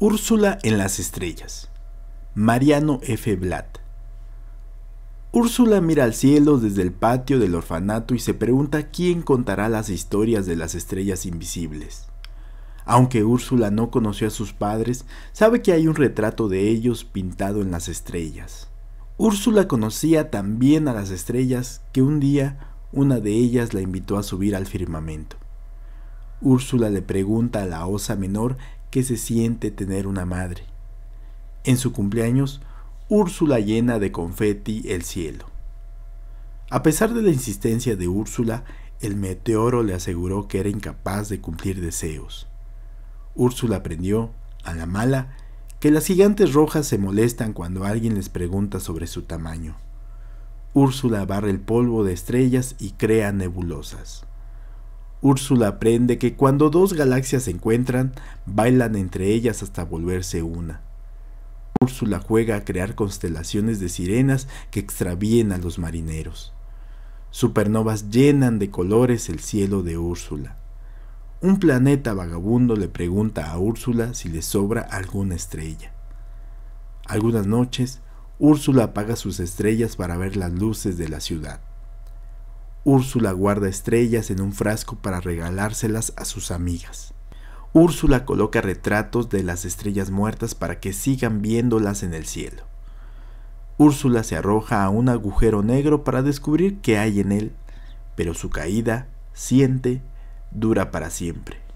Úrsula en las estrellas. Mariano F. Blatt. Úrsula mira al cielo desde el patio del orfanato y se pregunta quién contará las historias de las estrellas invisibles. Aunque Úrsula no conoció a sus padres, sabe que hay un retrato de ellos pintado en las estrellas. Úrsula conocía también a las estrellas que un día una de ellas la invitó a subir al firmamento. Úrsula le pregunta a la osa menor que se siente tener una madre. En su cumpleaños, Úrsula llena de confeti el cielo. A pesar de la insistencia de Úrsula, el meteoro le aseguró que era incapaz de cumplir deseos. Úrsula aprendió, a la mala, que las gigantes rojas se molestan cuando alguien les pregunta sobre su tamaño. Úrsula barra el polvo de estrellas y crea nebulosas. Úrsula aprende que cuando dos galaxias se encuentran, bailan entre ellas hasta volverse una. Úrsula juega a crear constelaciones de sirenas que extravíen a los marineros. Supernovas llenan de colores el cielo de Úrsula. Un planeta vagabundo le pregunta a Úrsula si le sobra alguna estrella. Algunas noches, Úrsula apaga sus estrellas para ver las luces de la ciudad. Úrsula guarda estrellas en un frasco para regalárselas a sus amigas. Úrsula coloca retratos de las estrellas muertas para que sigan viéndolas en el cielo. Úrsula se arroja a un agujero negro para descubrir qué hay en él, pero su caída, siente, dura para siempre.